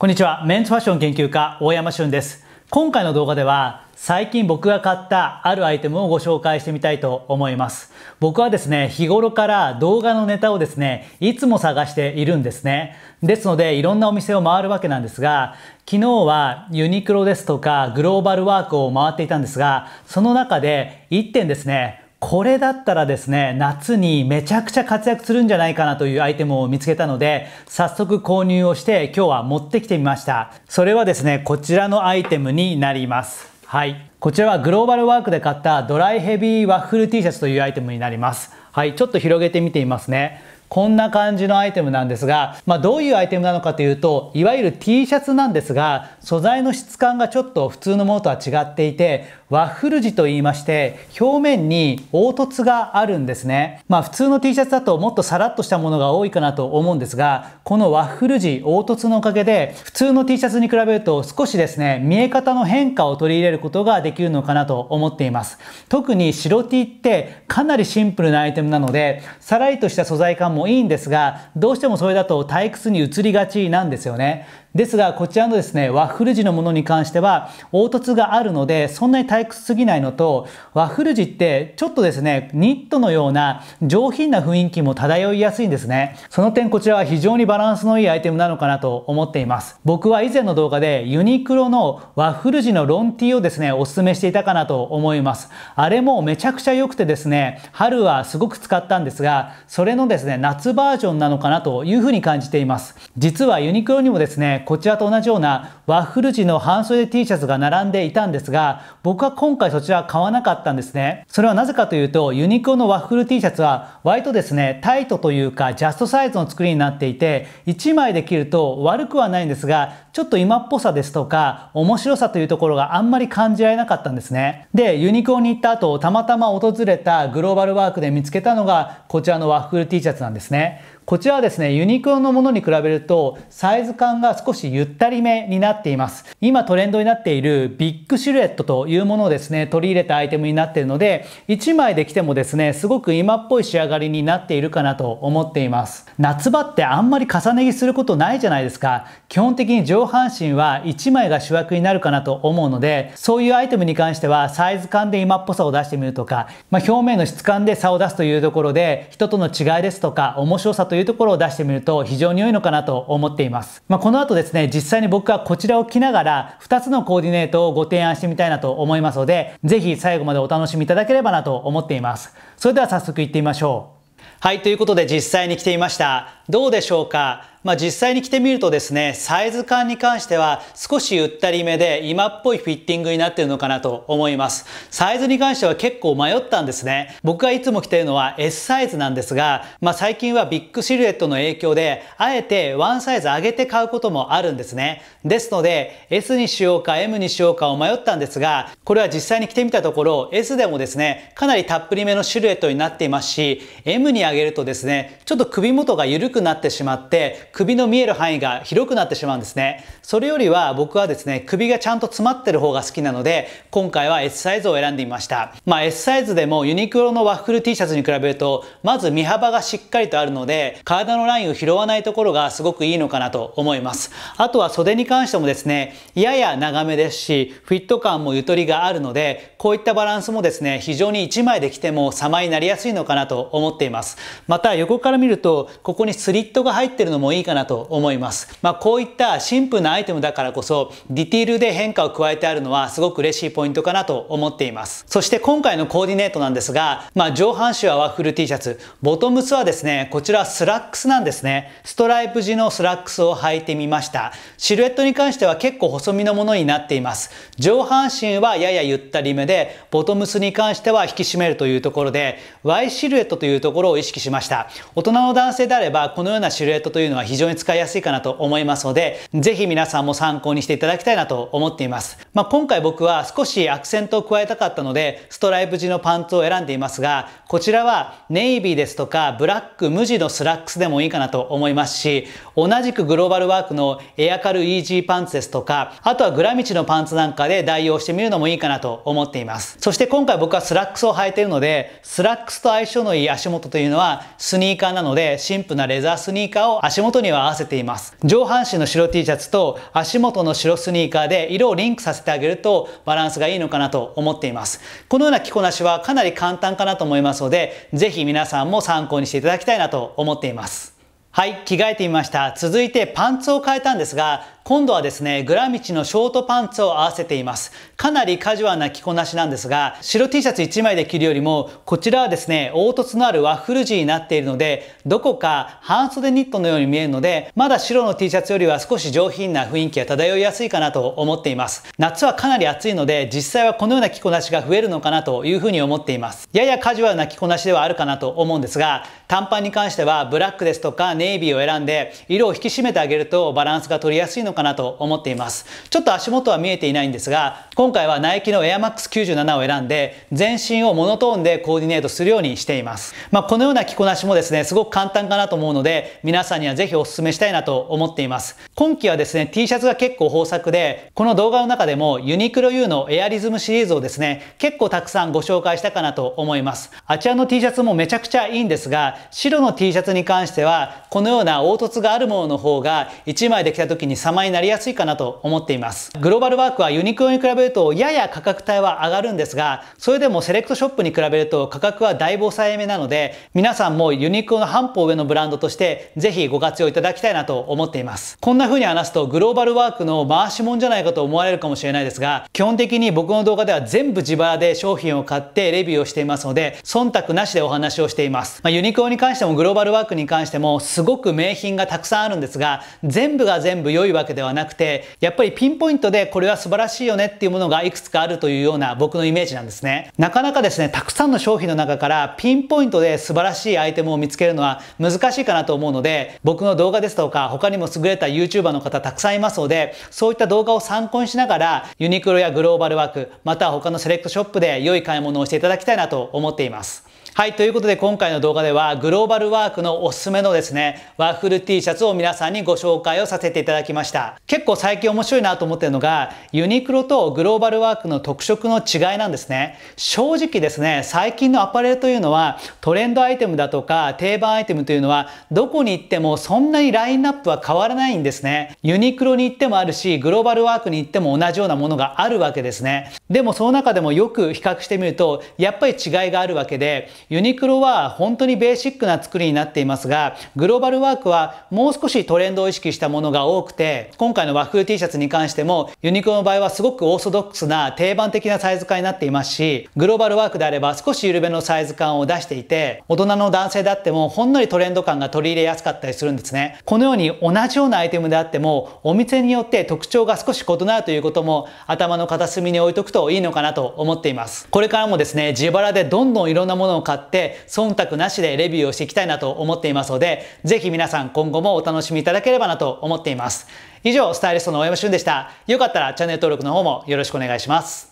こんにちは。メンズファッション研究家、大山俊です。今回の動画では、最近僕が買ったあるアイテムをご紹介してみたいと思います。僕はですね、日頃から動画のネタをですね、いつも探しているんですね。ですので、いろんなお店を回るわけなんですが、昨日はユニクロですとかグローバルワークを回っていたんですが、その中で1点ですね、これだったらですね、夏にめちゃくちゃ活躍するんじゃないかなというアイテムを見つけたので、早速購入をして今日は持ってきてみました。それはですね、こちらのアイテムになります。はい。こちらはグローバルワークで買ったドライヘビーワッフル T シャツというアイテムになります。はい。ちょっと広げてみていますね。こんな感じのアイテムなんですが、まあ、どういうアイテムなのかというと、いわゆる T シャツなんですが、素材の質感がちょっと普通のものとは違っていて、ワッフル地と言いまして、表面に凹凸があるんですね。まあ普通の T シャツだともっとサラッとしたものが多いかなと思うんですが、このワッフル地、凹凸のおかげで、普通の T シャツに比べると少しですね、見え方の変化を取り入れることができるのかなと思っています。特に白 T ってかなりシンプルなアイテムなので、さらりとした素材感もいいんですが、どうしてもそれだと退屈に移りがちなんですよね。ですがこちらのですねワッフル時のものに関しては凹凸があるのでそんなに退屈すぎないのとワッフル時ってちょっとですねニットのような上品な雰囲気も漂いやすいんですねその点こちらは非常にバランスのいいアイテムなのかなと思っています僕は以前の動画でユニクロのワッフル時のロン T をですねお勧めしていたかなと思いますあれもめちゃくちゃ良くてですね春はすごく使ったんですがそれのですね夏バージョンなのかなというふうに感じています実はユニクロにもですねこちらと同じようなワッフル地の半袖 T シャツが並んでいたんですが僕は今回そちら買わなかったんですねそれはなぜかというとユニクロのワッフル T シャツは割とですねタイトというかジャストサイズの作りになっていて1枚で着ると悪くはないんですがちょっと今っぽさですとか面白さというところがあんまり感じられなかったんですねでユニクロに行った後たまたま訪れたグローバルワークで見つけたのがこちらのワッフル T シャツなんですねこちらはですね、ユニクロのものに比べると、サイズ感が少しゆったりめになっています。今トレンドになっているビッグシルエットというものをですね、取り入れたアイテムになっているので、1枚で着てもですね、すごく今っぽい仕上がりになっているかなと思っています。夏場ってあんまり重ね着することないじゃないですか。基本的に上半身は1枚が主役になるかなと思うので、そういうアイテムに関してはサイズ感で今っぽさを出してみるとか、まあ、表面の質感で差を出すというところで、人との違いですとか、面白さといういうところを出してみると非常に良いのかなと思っています。まあ、この後ですね、実際に僕はこちらを着ながら2つのコーディネートをご提案してみたいなと思いますので、ぜひ最後までお楽しみいただければなと思っています。それでは早速行ってみましょう。はい、ということで実際に着てみました。どうでしょうかまあ、実際に着てみるとですね、サイズ感に関しては少しゆったりめで今っぽいフィッティングになってるのかなと思います。サイズに関しては結構迷ったんですね。僕がいつも着ているのは S サイズなんですが、まあ、最近はビッグシルエットの影響で、あえてワンサイズ上げて買うこともあるんですね。ですので、S にしようか M にしようかを迷ったんですが、これは実際に着てみたところ、S でもですね、かなりたっぷりめのシルエットになっていますし、M に上げるとですね、ちょっと首元が緩くくなってしまって首の見える範囲が広くなってしまうんですねそれよりは僕はですね首がちゃんと詰まってる方が好きなので今回は S サイズを選んでみましたまあ S サイズでもユニクロのワッフル T シャツに比べるとまず身幅がしっかりとあるので体のラインを拾わないところがすごくいいのかなと思いますあとは袖に関してもですねやや長めですしフィット感もゆとりがあるのでこういったバランスもですね非常に1枚で着ても様になりやすいのかなと思っていますまた横から見るとここにススリットが入ってるのもいいかなと思います。まあ、こういったシンプルなアイテムだからこそ、ディティールで変化を加えてあるのはすごく嬉しいポイントかなと思っています。そして今回のコーディネートなんですが、まあ、上半身はワッフル T シャツ、ボトムスはですね、こちらスラックスなんですね。ストライプ地のスラックスを履いてみました。シルエットに関しては結構細身のものになっています。上半身はややゆったりめで、ボトムスに関しては引き締めるというところで、Y シルエットというところを意識しました。大人の男性であれば、このようなシルエットというのは非常に使いやすいかなと思いますので、ぜひ皆さんも参考にしていただきたいなと思っています。まあ、今回僕は少しアクセントを加えたかったので、ストライプ地のパンツを選んでいますが、こちらはネイビーですとか、ブラック無地のスラックスでもいいかなと思いますし、同じくグローバルワークのエアカルイージーパンツですとか、あとはグラミチのパンツなんかで代用してみるのもいいかなと思っています。そして今回僕はスラックスを履いているので、スラックスと相性のいい足元というのはスニーカーなので、シンプルなレレザースニーカーを足元には合わせています。上半身の白 T シャツと足元の白スニーカーで色をリンクさせてあげるとバランスがいいのかなと思っています。このような着こなしはかなり簡単かなと思いますので、ぜひ皆さんも参考にしていただきたいなと思っています。はい、着替えてみました。続いてパンツを変えたんですが、今度はですね、グラミチのショートパンツを合わせています。かなりカジュアルな着こなしなんですが、白 T シャツ1枚で着るよりも、こちらはですね、凹凸のあるワッフル地になっているので、どこか半袖ニットのように見えるので、まだ白の T シャツよりは少し上品な雰囲気が漂いやすいかなと思っています。夏はかなり暑いので、実際はこのような着こなしが増えるのかなというふうに思っています。ややカジュアルな着こなしではあるかなと思うんですが、短パンに関してはブラックですとかネイビーを選んで、色を引き締めてあげるとバランスが取りやすいのかかなと思っています。ちょっと足元は見えていないんですが、今回はナイキの AirMax97 を選んで、全身をモノトーンでコーディネートするようにしています。まあ、このような着こなしもですね、すごく簡単かなと思うので、皆さんにはぜひお勧めしたいなと思っています。今季はですね、T シャツが結構豊作で、この動画の中でもユニクロ U のエアリズムシリーズをですね、結構たくさんご紹介したかなと思います。あちらの T シャツもめちゃくちゃいいんですが、白の T シャツに関しては、このような凹凸があるものの方が、1枚できた時に様前になりやすいかなと思っています。グローバルワークはユニクロに比べるとやや価格帯は上がるんですが、それでもセレクトショップに比べると価格はだいぶ抑えめなので、皆さんもユニクロの半歩上のブランドとして、ぜひご活用いただきたいなと思っています。こんな風に話すとグローバルワークの回しもんじゃないかと思われるかもしれないですが、基本的に僕の動画では全部自腹で商品を買ってレビューをしていますので、忖度なしでお話をしています。まあ、ユニクロに関してもグローバルワークに関してもすごく名品がたくさんあるんですが、全部が全部良いわけけではなくて、やっぱりピンポイントでこれは素晴らしいよねっていうものがいくつかあるというような僕のイメージなんですね。なかなかですね、たくさんの商品の中からピンポイントで素晴らしいアイテムを見つけるのは難しいかなと思うので、僕の動画ですとか他にも優れた YouTuber の方たくさんいますので、そういった動画を参考にしながらユニクロやグローバルワーク、または他のセレクトショップで良い買い物をしていただきたいなと思っています。はい、ということで今回の動画ではグローバルワークのおすすめのですね、ワッフル T シャツを皆さんにご紹介をさせていただきました。。結構最近面白いなと思ってるのが、ユニクロとグローバルワークの特色の違いなんですね。正直ですね、最近のアパレルというのは、トレンドアイテムだとか、定番アイテムというのは、どこに行ってもそんなにラインナップは変わらないんですね。ユニクロに行ってもあるし、グローバルワークに行っても同じようなものがあるわけですね。でもその中でもよく比較してみると、やっぱり違いがあるわけで、ユニクロは本当にベーシックな作りになっていますが、グローバルワークはもう少しトレンドを意識したものが多くて、今回の和風 T シャツに関しても、ユニクロの場合はすごくオーソドックスな定番的なサイズ感になっていますし、グローバルワークであれば少し緩めのサイズ感を出していて、大人の男性であってもほんのりトレンド感が取り入れやすかったりするんですね。このように同じようなアイテムであっても、お店によって特徴が少し異なるということも頭の片隅に置いとくといいのかなと思っています。これからもですね、自腹でどんどんいろんなものを買って、忖度なしでレビューをしていきたいなと思っていますので、ぜひ皆さん今後もお楽しみいただければなと思っています。以上、スタイリストの大山俊でした。よかったらチャンネル登録の方もよろしくお願いします。